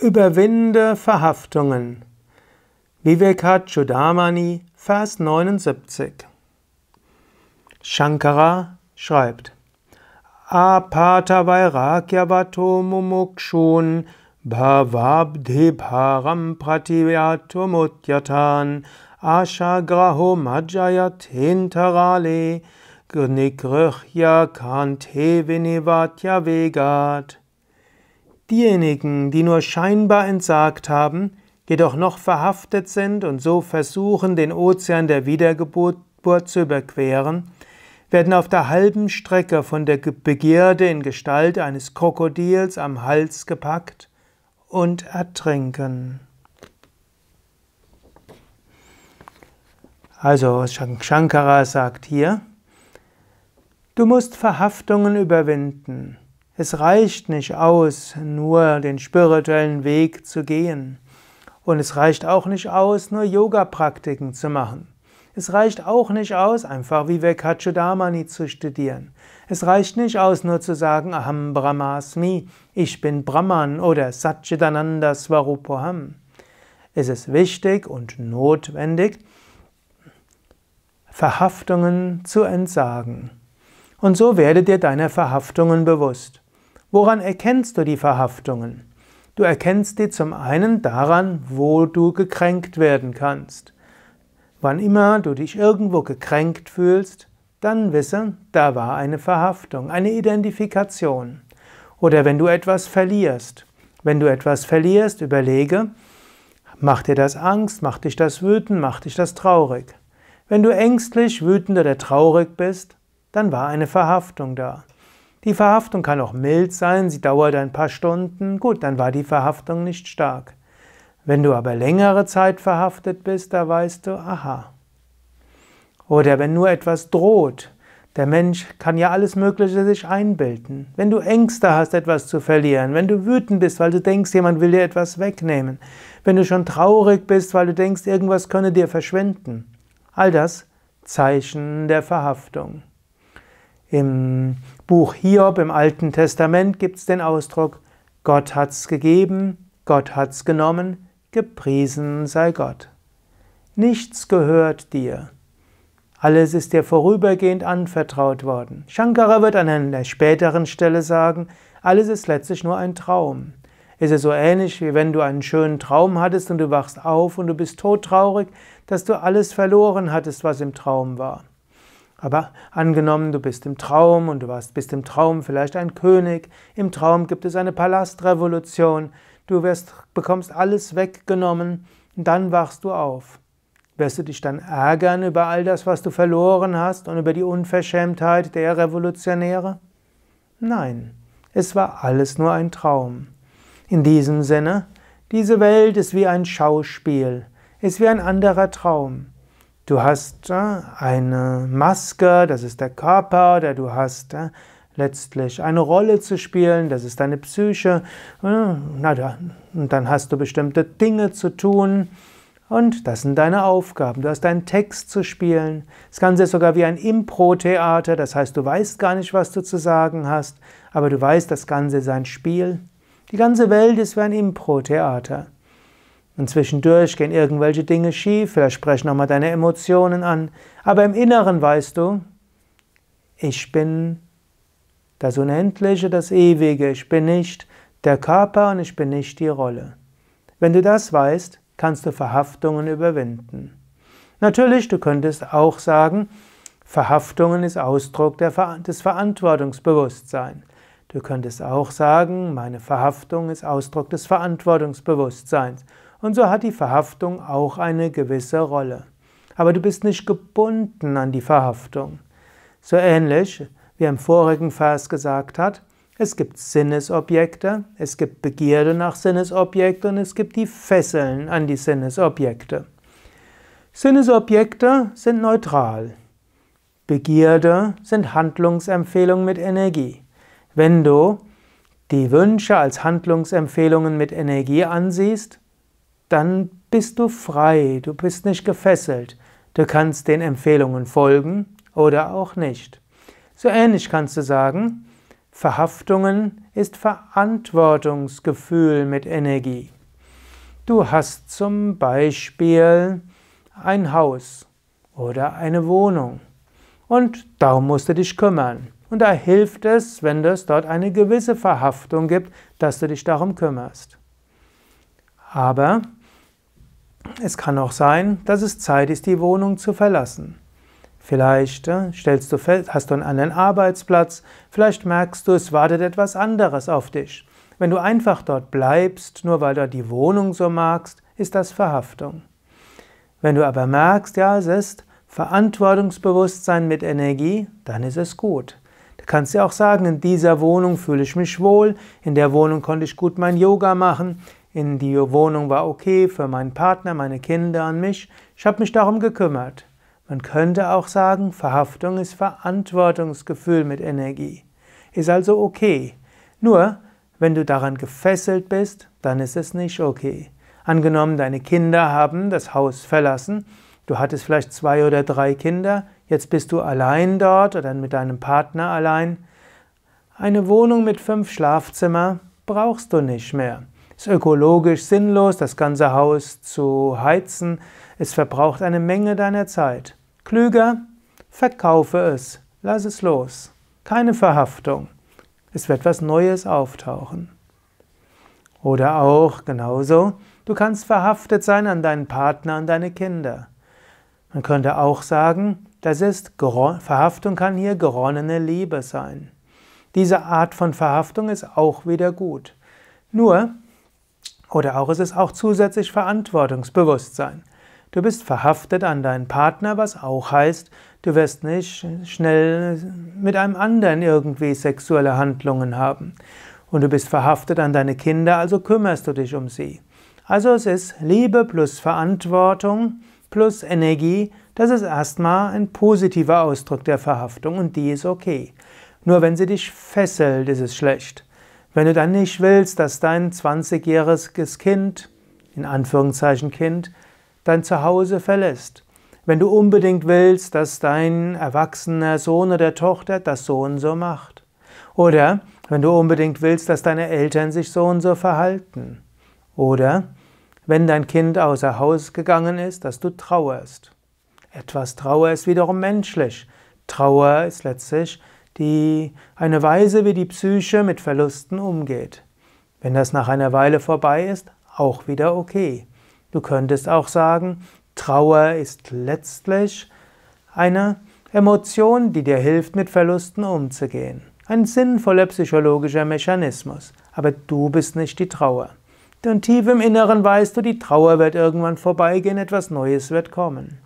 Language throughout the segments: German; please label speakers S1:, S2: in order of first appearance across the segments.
S1: Überwinde Verhaftungen. Vivekachudamani, Vers 79. Shankara schreibt: Apata Vairakyavato mumukshun bhavabdhi param prativyatumuthyatan Majayat majayatentarale nigrihya kante vinivatya vegat Diejenigen, die nur scheinbar entsagt haben, jedoch noch verhaftet sind und so versuchen, den Ozean der Wiedergeburt zu überqueren, werden auf der halben Strecke von der Begierde in Gestalt eines Krokodils am Hals gepackt und ertrinken. Also Shankara sagt hier, du musst Verhaftungen überwinden. Es reicht nicht aus, nur den spirituellen Weg zu gehen. Und es reicht auch nicht aus, nur Yoga-Praktiken zu machen. Es reicht auch nicht aus, einfach Vivekachudamani zu studieren. Es reicht nicht aus, nur zu sagen, Aham Brahmasmi, ich bin Brahman oder Satchitananda Swarupoham. Es ist wichtig und notwendig, Verhaftungen zu entsagen. Und so werdet ihr deiner Verhaftungen bewusst. Woran erkennst du die Verhaftungen? Du erkennst die zum einen daran, wo du gekränkt werden kannst. Wann immer du dich irgendwo gekränkt fühlst, dann wisse, da war eine Verhaftung, eine Identifikation. Oder wenn du etwas verlierst. Wenn du etwas verlierst, überlege, macht dir das Angst, macht dich das wütend, macht dich das traurig. Wenn du ängstlich, wütend oder traurig bist, dann war eine Verhaftung da. Die Verhaftung kann auch mild sein, sie dauert ein paar Stunden, gut, dann war die Verhaftung nicht stark. Wenn du aber längere Zeit verhaftet bist, da weißt du, aha. Oder wenn nur etwas droht, der Mensch kann ja alles Mögliche sich einbilden. Wenn du Ängste hast, etwas zu verlieren, wenn du wütend bist, weil du denkst, jemand will dir etwas wegnehmen, wenn du schon traurig bist, weil du denkst, irgendwas könne dir verschwinden, all das Zeichen der Verhaftung. Im Buch Hiob im Alten Testament gibt es den Ausdruck, Gott hat's gegeben, Gott hat's genommen, gepriesen sei Gott. Nichts gehört dir. Alles ist dir vorübergehend anvertraut worden. Shankara wird an einer späteren Stelle sagen, alles ist letztlich nur ein Traum. Es ist so ähnlich, wie wenn du einen schönen Traum hattest und du wachst auf und du bist todtraurig, dass du alles verloren hattest, was im Traum war. Aber angenommen, du bist im Traum und du warst, bist im Traum vielleicht ein König, im Traum gibt es eine Palastrevolution, du wirst, bekommst alles weggenommen und dann wachst du auf. Wirst du dich dann ärgern über all das, was du verloren hast und über die Unverschämtheit der Revolutionäre? Nein, es war alles nur ein Traum. In diesem Sinne, diese Welt ist wie ein Schauspiel, ist wie ein anderer Traum. Du hast äh, eine Maske, das ist der Körper, oder du hast äh, letztlich eine Rolle zu spielen, das ist deine Psyche. Äh, und dann hast du bestimmte Dinge zu tun. Und das sind deine Aufgaben. Du hast einen Text zu spielen. Das Ganze ist sogar wie ein Impro-Theater. Das heißt, du weißt gar nicht, was du zu sagen hast, aber du weißt, das Ganze ist ein Spiel. Die ganze Welt ist wie ein Impro-Theater. Und zwischendurch gehen irgendwelche Dinge schief, vielleicht sprechen auch mal deine Emotionen an. Aber im Inneren weißt du, ich bin das Unendliche, das Ewige. Ich bin nicht der Körper und ich bin nicht die Rolle. Wenn du das weißt, kannst du Verhaftungen überwinden. Natürlich, du könntest auch sagen, Verhaftungen ist Ausdruck des Verantwortungsbewusstseins. Du könntest auch sagen, meine Verhaftung ist Ausdruck des Verantwortungsbewusstseins. Und so hat die Verhaftung auch eine gewisse Rolle. Aber du bist nicht gebunden an die Verhaftung. So ähnlich wie im vorigen Vers gesagt hat, es gibt Sinnesobjekte, es gibt Begierde nach Sinnesobjekten und es gibt die Fesseln an die Sinnesobjekte. Sinnesobjekte sind neutral. Begierde sind Handlungsempfehlungen mit Energie. Wenn du die Wünsche als Handlungsempfehlungen mit Energie ansiehst, dann bist du frei, du bist nicht gefesselt. Du kannst den Empfehlungen folgen oder auch nicht. So ähnlich kannst du sagen, Verhaftungen ist Verantwortungsgefühl mit Energie. Du hast zum Beispiel ein Haus oder eine Wohnung und darum musst du dich kümmern. Und da hilft es, wenn es dort eine gewisse Verhaftung gibt, dass du dich darum kümmerst. Aber es kann auch sein, dass es Zeit ist, die Wohnung zu verlassen. Vielleicht äh, stellst du fest, hast du einen anderen Arbeitsplatz, vielleicht merkst du, es wartet etwas anderes auf dich. Wenn du einfach dort bleibst, nur weil du die Wohnung so magst, ist das Verhaftung. Wenn du aber merkst, ja, es ist Verantwortungsbewusstsein mit Energie, dann ist es gut. Du kannst ja auch sagen, in dieser Wohnung fühle ich mich wohl, in der Wohnung konnte ich gut mein Yoga machen, in die Wohnung war okay für meinen Partner, meine Kinder und mich. Ich habe mich darum gekümmert. Man könnte auch sagen, Verhaftung ist Verantwortungsgefühl mit Energie. Ist also okay. Nur, wenn du daran gefesselt bist, dann ist es nicht okay. Angenommen, deine Kinder haben das Haus verlassen, du hattest vielleicht zwei oder drei Kinder, jetzt bist du allein dort oder mit deinem Partner allein. Eine Wohnung mit fünf Schlafzimmer brauchst du nicht mehr ist ökologisch sinnlos, das ganze Haus zu heizen. Es verbraucht eine Menge deiner Zeit. Klüger, verkaufe es, lass es los. Keine Verhaftung. Es wird was Neues auftauchen. Oder auch genauso, du kannst verhaftet sein an deinen Partner, an deine Kinder. Man könnte auch sagen, das ist Verhaftung kann hier geronnene Liebe sein. Diese Art von Verhaftung ist auch wieder gut. Nur oder auch es ist auch zusätzlich Verantwortungsbewusstsein. Du bist verhaftet an deinen Partner, was auch heißt, du wirst nicht schnell mit einem anderen irgendwie sexuelle Handlungen haben. Und du bist verhaftet an deine Kinder, also kümmerst du dich um sie. Also es ist Liebe plus Verantwortung plus Energie, das ist erstmal ein positiver Ausdruck der Verhaftung und die ist okay. Nur wenn sie dich fesselt, ist es schlecht. Wenn du dann nicht willst, dass dein 20-jähriges Kind, in Anführungszeichen Kind, dein Zuhause verlässt, wenn du unbedingt willst, dass dein erwachsener Sohn oder Tochter das so und so macht, oder wenn du unbedingt willst, dass deine Eltern sich so und so verhalten, oder wenn dein Kind außer Haus gegangen ist, dass du trauerst. Etwas Trauer ist wiederum menschlich. Trauer ist letztlich die eine Weise, wie die Psyche mit Verlusten umgeht. Wenn das nach einer Weile vorbei ist, auch wieder okay. Du könntest auch sagen, Trauer ist letztlich eine Emotion, die dir hilft, mit Verlusten umzugehen. Ein sinnvoller psychologischer Mechanismus. Aber du bist nicht die Trauer. Denn tief im Inneren weißt du, die Trauer wird irgendwann vorbeigehen, etwas Neues wird kommen.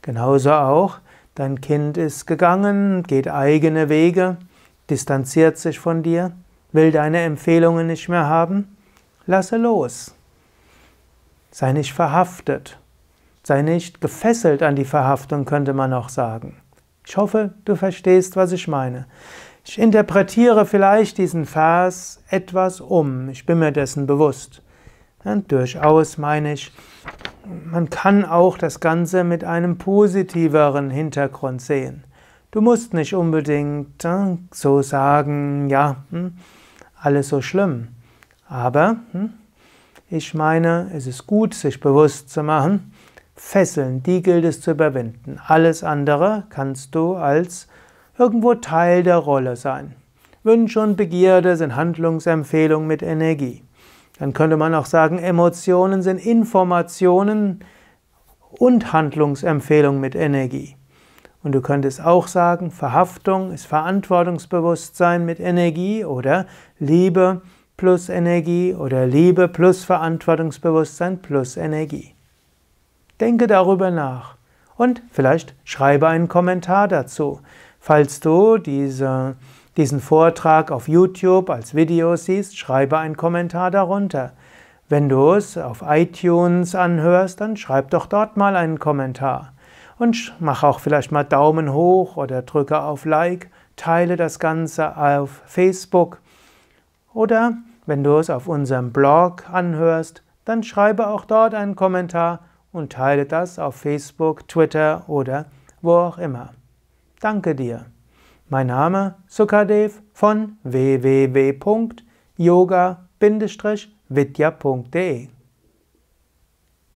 S1: Genauso auch Dein Kind ist gegangen, geht eigene Wege, distanziert sich von dir, will deine Empfehlungen nicht mehr haben. Lasse los. Sei nicht verhaftet. Sei nicht gefesselt an die Verhaftung, könnte man auch sagen. Ich hoffe, du verstehst, was ich meine. Ich interpretiere vielleicht diesen Vers etwas um. Ich bin mir dessen bewusst. Und durchaus meine ich, man kann auch das Ganze mit einem positiveren Hintergrund sehen. Du musst nicht unbedingt äh, so sagen, ja, hm, alles so schlimm. Aber hm, ich meine, es ist gut, sich bewusst zu machen, Fesseln, die gilt es zu überwinden. Alles andere kannst du als irgendwo Teil der Rolle sein. Wünsche und Begierde sind Handlungsempfehlungen mit Energie. Dann könnte man auch sagen, Emotionen sind Informationen und Handlungsempfehlungen mit Energie. Und du könntest auch sagen, Verhaftung ist Verantwortungsbewusstsein mit Energie oder Liebe plus Energie oder Liebe plus Verantwortungsbewusstsein plus Energie. Denke darüber nach und vielleicht schreibe einen Kommentar dazu. Falls du diese diesen Vortrag auf YouTube als Video siehst, schreibe einen Kommentar darunter. Wenn du es auf iTunes anhörst, dann schreib doch dort mal einen Kommentar. Und mach auch vielleicht mal Daumen hoch oder drücke auf Like, teile das Ganze auf Facebook. Oder wenn du es auf unserem Blog anhörst, dann schreibe auch dort einen Kommentar und teile das auf Facebook, Twitter oder wo auch immer. Danke dir. Mein Name Sukadev von www.yoga-vidya.de